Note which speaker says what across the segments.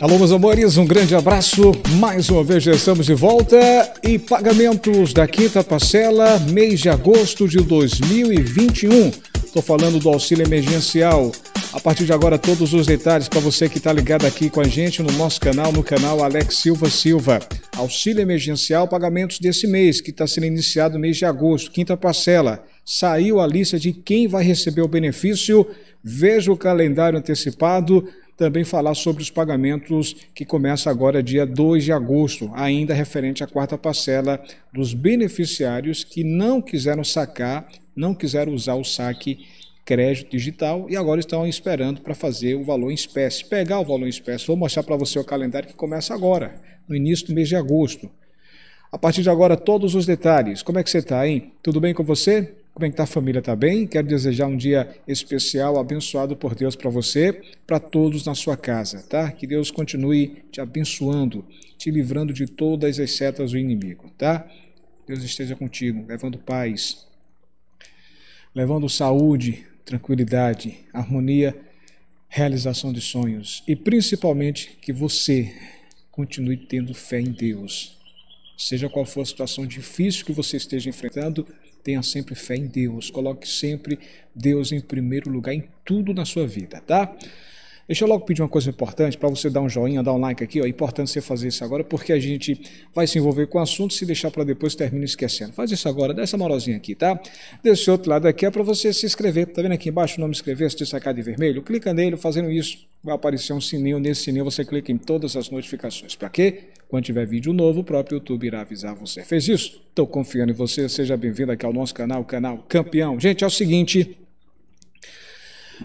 Speaker 1: Alô, meus amores, um grande abraço. Mais uma vez já estamos de volta e pagamentos da quinta parcela, mês de agosto de 2021. Estou falando do auxílio emergencial. A partir de agora, todos os detalhes para você que está ligado aqui com a gente no nosso canal, no canal Alex Silva Silva. Auxílio emergencial, pagamentos desse mês, que está sendo iniciado no mês de agosto, quinta parcela. Saiu a lista de quem vai receber o benefício. Veja o calendário antecipado também falar sobre os pagamentos que começa agora dia 2 de agosto, ainda referente à quarta parcela dos beneficiários que não quiseram sacar, não quiseram usar o saque crédito digital e agora estão esperando para fazer o valor em espécie. Pegar o valor em espécie, vou mostrar para você o calendário que começa agora, no início do mês de agosto. A partir de agora, todos os detalhes. Como é que você está, hein? Tudo bem com você? Como é que está a família? Está bem? Quero desejar um dia especial, abençoado por Deus para você, para todos na sua casa, tá? Que Deus continue te abençoando, te livrando de todas as setas do inimigo, tá? Deus esteja contigo, levando paz, levando saúde, tranquilidade, harmonia, realização de sonhos e principalmente que você continue tendo fé em Deus. Seja qual for a situação difícil que você esteja enfrentando, Tenha sempre fé em Deus. Coloque sempre Deus em primeiro lugar em tudo na sua vida, tá? Deixa eu logo pedir uma coisa importante para você dar um joinha, dar um like aqui. Ó. É importante você fazer isso agora porque a gente vai se envolver com o assunto. Se deixar para depois, termina esquecendo. Faz isso agora, dá essa moralzinha aqui, tá? Desse outro lado aqui é para você se inscrever. Tá vendo aqui embaixo o nome inscrever-se destacar de vermelho? Clica nele, fazendo isso vai aparecer um sininho. Nesse sininho você clica em todas as notificações. Para quê? Quando tiver vídeo novo, o próprio YouTube irá avisar você. Fez isso? Estou confiando em você. Seja bem-vindo aqui ao nosso canal, canal Campeão. Gente, é o seguinte.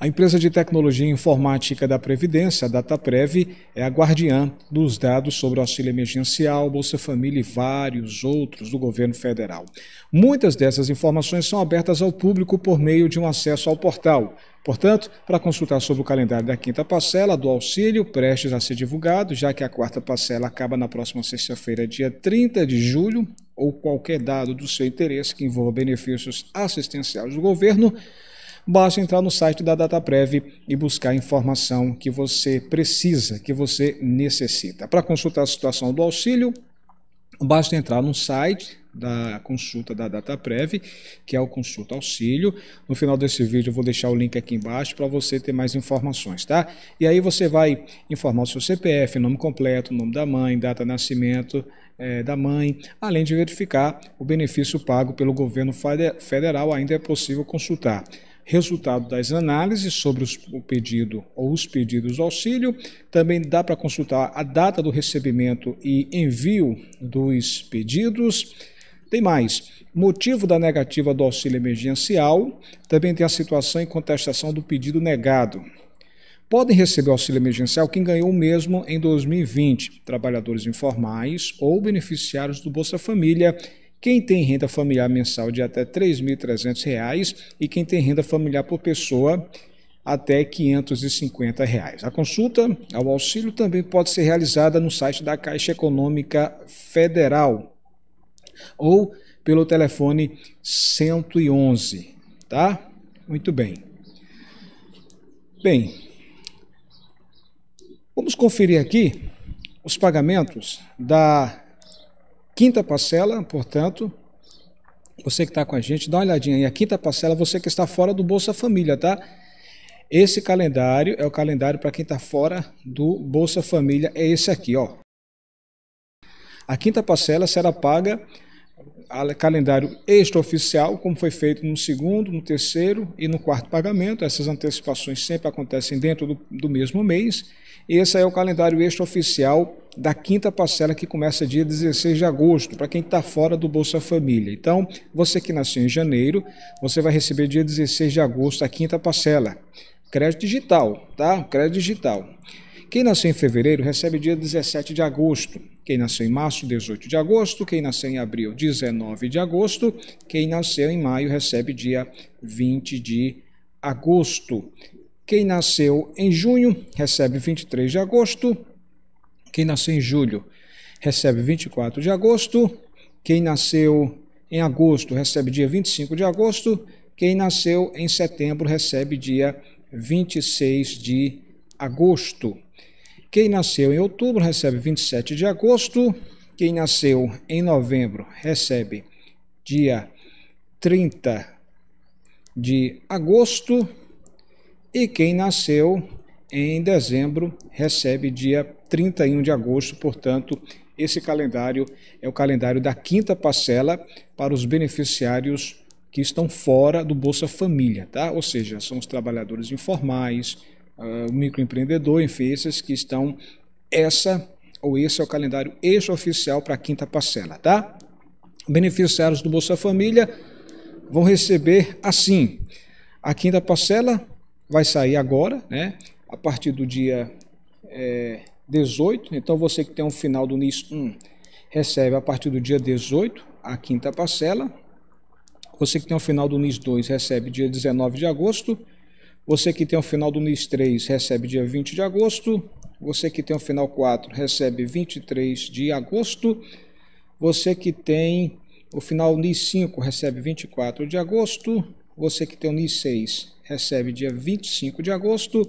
Speaker 1: A empresa de tecnologia informática da Previdência, a Dataprev, é a guardiã dos dados sobre o auxílio emergencial, Bolsa Família e vários outros do governo federal. Muitas dessas informações são abertas ao público por meio de um acesso ao portal Portanto, para consultar sobre o calendário da quinta parcela do auxílio, prestes a ser divulgado, já que a quarta parcela acaba na próxima sexta-feira, dia 30 de julho, ou qualquer dado do seu interesse que envolva benefícios assistenciais do governo, basta entrar no site da DataPrev e buscar a informação que você precisa, que você necessita. Para consultar a situação do auxílio, basta entrar no site da consulta da data prévia, que é o Consulta Auxílio. No final desse vídeo eu vou deixar o link aqui embaixo para você ter mais informações, tá? E aí você vai informar o seu CPF, nome completo, nome da mãe, data de nascimento é, da mãe, além de verificar o benefício pago pelo governo federal, ainda é possível consultar resultado das análises sobre os, o pedido ou os pedidos do auxílio. Também dá para consultar a data do recebimento e envio dos pedidos tem mais. Motivo da negativa do auxílio emergencial. Também tem a situação em contestação do pedido negado. Podem receber auxílio emergencial quem ganhou o mesmo em 2020, trabalhadores informais ou beneficiários do Bolsa Família, quem tem renda familiar mensal de até R$ 3.300 e quem tem renda familiar por pessoa até R$ 550. Reais. A consulta ao auxílio também pode ser realizada no site da Caixa Econômica Federal, ou pelo telefone 111, tá? Muito bem. Bem, vamos conferir aqui os pagamentos da quinta parcela, portanto, você que está com a gente, dá uma olhadinha aí. A quinta parcela, você que está fora do Bolsa Família, tá? Esse calendário é o calendário para quem está fora do Bolsa Família, é esse aqui, ó. A quinta parcela será paga calendário extraoficial, como foi feito no segundo, no terceiro e no quarto pagamento. Essas antecipações sempre acontecem dentro do, do mesmo mês. Esse é o calendário extraoficial da quinta parcela que começa dia 16 de agosto, para quem está fora do Bolsa Família. Então, você que nasceu em janeiro, você vai receber dia 16 de agosto a quinta parcela. Crédito digital, tá? Crédito digital. Quem nasceu em fevereiro recebe dia 17 de agosto. Quem nasceu em março, 18 de agosto. Quem nasceu em abril, 19 de agosto. Quem nasceu em maio, recebe dia 20 de agosto. Quem nasceu em junho, recebe 23 de agosto. Quem nasceu em julho, recebe 24 de agosto. Quem nasceu em agosto, recebe dia 25 de agosto. Quem nasceu em setembro, recebe dia 26 de agosto. Quem nasceu em outubro recebe 27 de agosto. Quem nasceu em novembro recebe dia 30 de agosto. E quem nasceu em dezembro recebe dia 31 de agosto. Portanto, esse calendário é o calendário da quinta parcela para os beneficiários que estão fora do Bolsa Família, tá? Ou seja, são os trabalhadores informais, uh, microempreendedor, enfim, feiras que estão essa ou esse é o calendário ex-oficial para a quinta parcela, tá? Beneficiários do Bolsa Família vão receber assim. A quinta parcela vai sair agora, né? A partir do dia é, 18. Então você que tem um final do NIS 1 recebe a partir do dia 18 a quinta parcela. Você que tem um final do NIS 2 recebe dia 19 de agosto. Você que tem o final do NIS 3 recebe dia 20 de agosto. Você que tem o final 4 recebe 23 de agosto. Você que tem o final NIS 5 recebe 24 de agosto. Você que tem o NIS 6 recebe dia 25 de agosto.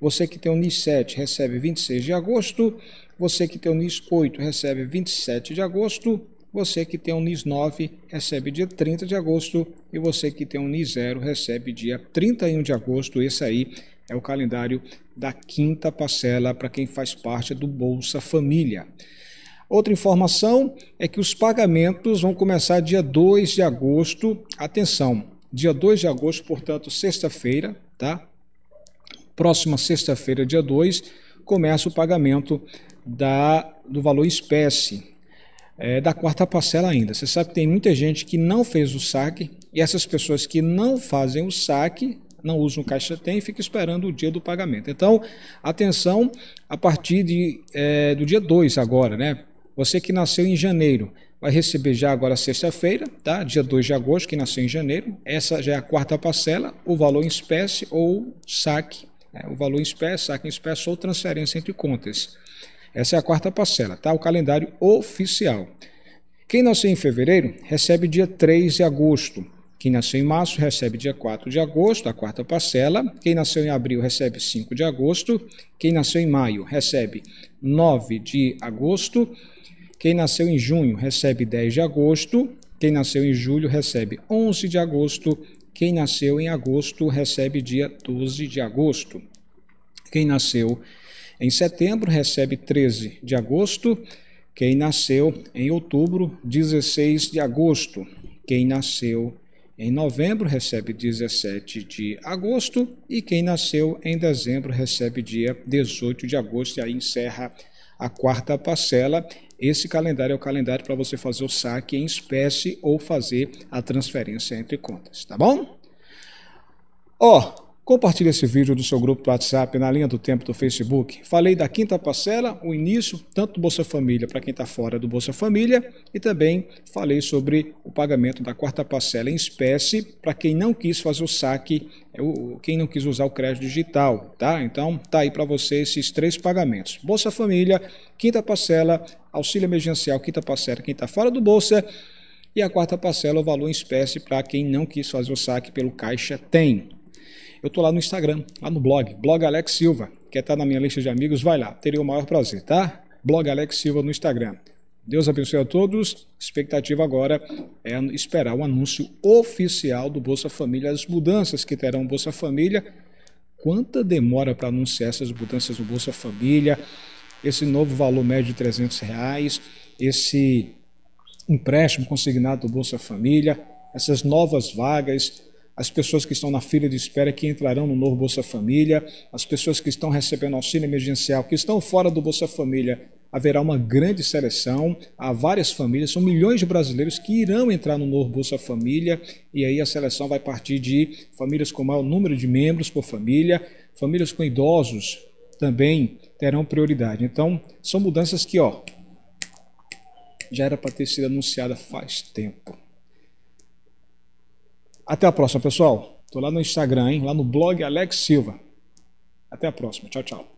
Speaker 1: Você que tem o NIS 7 recebe 26 de agosto. Você que tem o NIS 8 recebe 27 de agosto. Você que tem um NIS 9 recebe dia 30 de agosto e você que tem um NIS 0 recebe dia 31 de agosto. Esse aí é o calendário da quinta parcela para quem faz parte do Bolsa Família. Outra informação é que os pagamentos vão começar dia 2 de agosto. Atenção, dia 2 de agosto, portanto, sexta-feira, tá? Próxima sexta-feira, dia 2, começa o pagamento da, do valor espécie é, da quarta parcela ainda. Você sabe que tem muita gente que não fez o saque e essas pessoas que não fazem o saque não usam o caixa tem e fica esperando o dia do pagamento. Então, atenção a partir de, é, do dia 2 agora, né? Você que nasceu em janeiro, vai receber já agora sexta-feira, tá? dia 2 de agosto, que nasceu em janeiro. Essa já é a quarta parcela, o valor em espécie ou saque, né? o valor em espécie, saque em espécie ou transferência entre contas. Essa é a quarta parcela, tá? O calendário oficial. Quem nasceu em fevereiro recebe dia 3 de agosto. Quem nasceu em março recebe dia 4 de agosto, a quarta parcela. Quem nasceu em abril recebe 5 de agosto. Quem nasceu em maio recebe 9 de agosto. Quem nasceu em junho recebe 10 de agosto. Quem nasceu em julho recebe 11 de agosto. Quem nasceu em agosto recebe dia 12 de agosto. Quem nasceu em setembro, recebe 13 de agosto. Quem nasceu em outubro, 16 de agosto. Quem nasceu em novembro, recebe 17 de agosto. E quem nasceu em dezembro, recebe dia 18 de agosto. E aí encerra a quarta parcela. Esse calendário é o calendário para você fazer o saque em espécie ou fazer a transferência entre contas, tá bom? Ó, oh, Compartilhe esse vídeo do seu grupo do WhatsApp, na linha do tempo do Facebook. Falei da quinta parcela, o início, tanto do Bolsa Família para quem está fora do Bolsa Família, e também falei sobre o pagamento da quarta parcela em espécie para quem não quis fazer o saque, é quem não quis usar o crédito digital, tá? Então, tá aí para você esses três pagamentos: Bolsa Família, quinta parcela, auxílio emergencial, quinta parcela, quem está fora do Bolsa e a quarta parcela, o valor em espécie para quem não quis fazer o saque pelo Caixa Tem eu estou lá no Instagram, lá no blog, blog Alex Silva. Quer estar tá na minha lista de amigos? Vai lá, teria o maior prazer, tá? Blog Alex Silva no Instagram. Deus abençoe a todos. Expectativa agora é esperar o anúncio oficial do Bolsa Família, as mudanças que terão Bolsa Família. Quanta demora para anunciar essas mudanças do Bolsa Família, esse novo valor médio de 300 reais, esse empréstimo consignado do Bolsa Família, essas novas vagas, as pessoas que estão na fila de espera que entrarão no novo Bolsa Família, as pessoas que estão recebendo auxílio emergencial, que estão fora do Bolsa Família, haverá uma grande seleção, há várias famílias, são milhões de brasileiros que irão entrar no novo Bolsa Família, e aí a seleção vai partir de famílias com maior número de membros por família, famílias com idosos também terão prioridade. Então, são mudanças que, ó, já era para ter sido anunciada faz tempo. Até a próxima, pessoal. Estou lá no Instagram, hein? lá no blog Alex Silva. Até a próxima. Tchau, tchau.